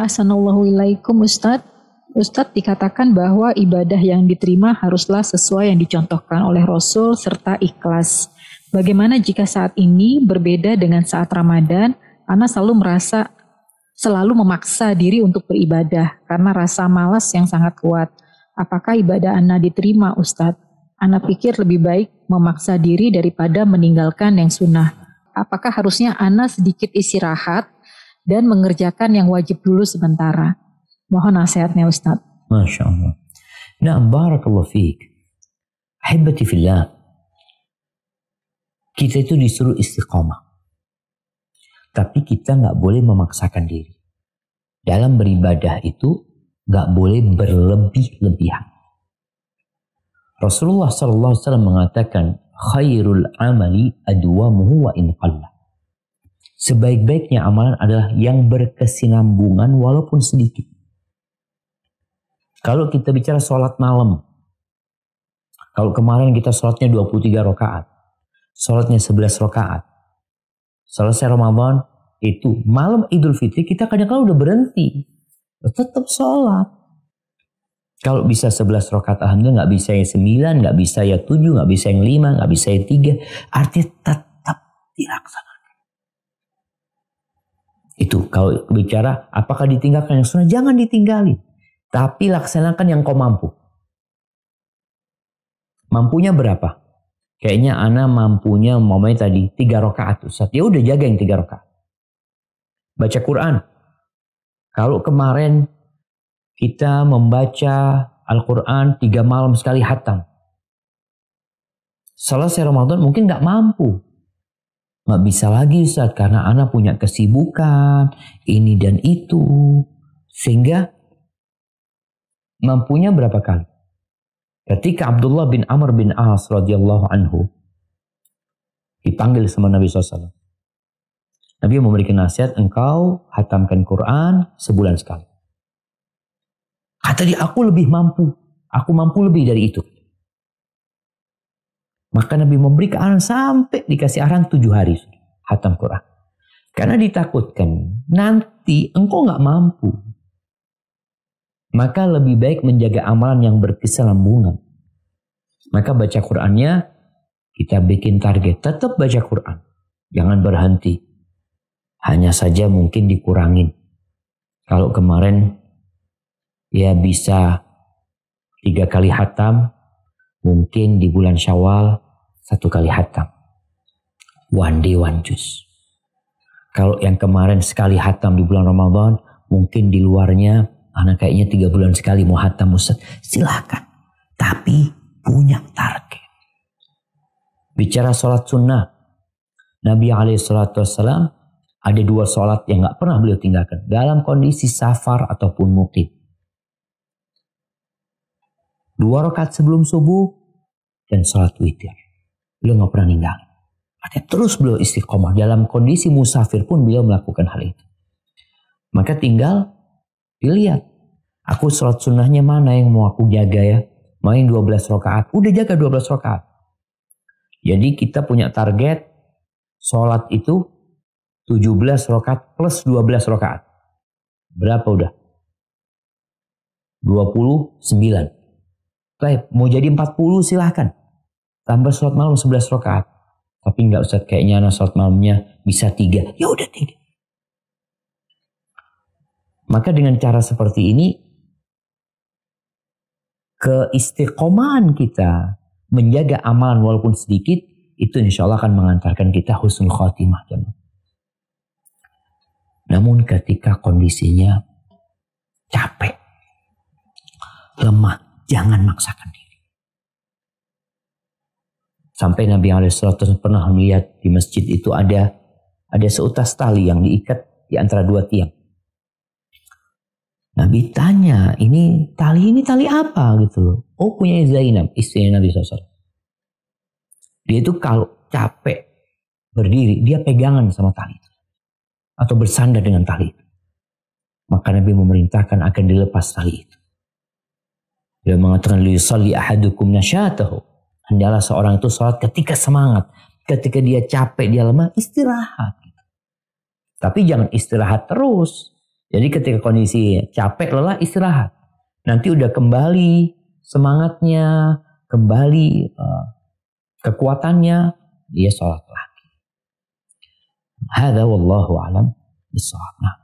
Assalamualaikum ilaikum Ustadz. Ustadz dikatakan bahwa ibadah yang diterima haruslah sesuai yang dicontohkan oleh Rasul serta ikhlas. Bagaimana jika saat ini berbeda dengan saat Ramadan, Ana selalu merasa selalu memaksa diri untuk beribadah karena rasa malas yang sangat kuat. Apakah ibadah Ana diterima Ustadz? Ana pikir lebih baik memaksa diri daripada meninggalkan yang sunnah. Apakah harusnya Ana sedikit istirahat dan mengerjakan yang wajib dulu sementara. Mohon nasihatnya Ustaz. Masya Allah. Nah, barakallah fiik. Ahibati fillah. Kita itu disuruh istiqomah. Tapi kita nggak boleh memaksakan diri. Dalam beribadah itu nggak boleh berlebih-lebihan. Rasulullah SAW mengatakan khairul amali adwamuhu wa inqallah. Sebaik-baiknya amalan adalah yang berkesinambungan walaupun sedikit. Kalau kita bicara sholat malam, kalau kemarin kita sholatnya 23 rakaat, sholatnya 11 rakaat, selesai Ramadan itu malam Idul Fitri kita kadang-kadang udah berhenti, tetap sholat. Kalau bisa 11 rakaat, Alhamdulillah nggak bisa yang 9, nggak bisa yang 7, nggak bisa yang 5, nggak bisa yang 3. Artinya tetap dilaksanakan. Itu kalau bicara apakah ditinggalkan yang sunnah, jangan ditinggali Tapi laksanakan yang kau mampu. Mampunya berapa? Kayaknya Ana mampunya momen tadi tiga rakaat Ustaz. Ya udah jaga yang tiga rakaat. Baca Quran. Kalau kemarin kita membaca Al-Quran tiga malam sekali hatam. Selesai Ramadan mungkin nggak mampu nggak bisa lagi Ustadz karena anak punya kesibukan ini dan itu sehingga mampunya berapa kali ketika Abdullah bin Amr bin As radhiyallahu anhu dipanggil sama Nabi SAW Nabi memberikan nasihat engkau hatamkan Quran sebulan sekali kata dia aku lebih mampu aku mampu lebih dari itu maka Nabi memberikan sampai dikasih arahan tujuh hari hatam Quran. Karena ditakutkan nanti engkau nggak mampu. Maka lebih baik menjaga amalan yang berkesinambungan. Maka baca Qurannya kita bikin target tetap baca Quran. Jangan berhenti. Hanya saja mungkin dikurangin. Kalau kemarin ya bisa tiga kali hatam, mungkin di bulan Syawal satu kali hatam one day one juice. Kalau yang kemarin sekali hatam di bulan Ramadan, mungkin di luarnya anak kayaknya tiga bulan sekali mau hatam musad. Silakan. Tapi punya target. Bicara sholat sunnah. Nabi Alaihissalam ada dua sholat yang gak pernah beliau tinggalkan. Dalam kondisi safar ataupun mukim. Dua rakaat sebelum subuh dan sholat witir. Beliau gak pernah ninggalin. Maka terus beliau istiqomah. Dalam kondisi musafir pun beliau melakukan hal itu. Maka tinggal dilihat. Aku sholat sunnahnya mana yang mau aku jaga ya. Main 12 rakaat. Udah jaga 12 rakaat. Jadi kita punya target sholat itu 17 rakaat plus 12 rakaat. Berapa udah? 29. Baik, mau jadi 40 silahkan. Tambah sholat malam 11 rakaat. Tapi nggak usah kayaknya anak salat malamnya bisa tiga. Ya udah tiga. Maka dengan cara seperti ini keistiqomahan kita menjaga amalan walaupun sedikit itu insya Allah akan mengantarkan kita husnul khotimah. Namun ketika kondisinya capek, lemah, jangan maksakan diri. Sampai Nabi SAW pernah melihat di masjid itu ada ada seutas tali yang diikat di antara dua tiang. Nabi tanya, ini tali ini tali apa gitu Oh punya Zainab, istrinya Nabi SAW. Dia itu kalau capek berdiri, dia pegangan sama tali Atau bersandar dengan tali Maka Nabi memerintahkan akan dilepas tali itu. Dia mengatakan, li ahadukum nasyatahu hendalah seorang itu sholat ketika semangat. Ketika dia capek, dia lemah, istirahat. Tapi jangan istirahat terus. Jadi ketika kondisi capek, lelah, istirahat. Nanti udah kembali semangatnya, kembali uh, kekuatannya, dia sholat lagi. Hada wallahu alam bisawab. Nah,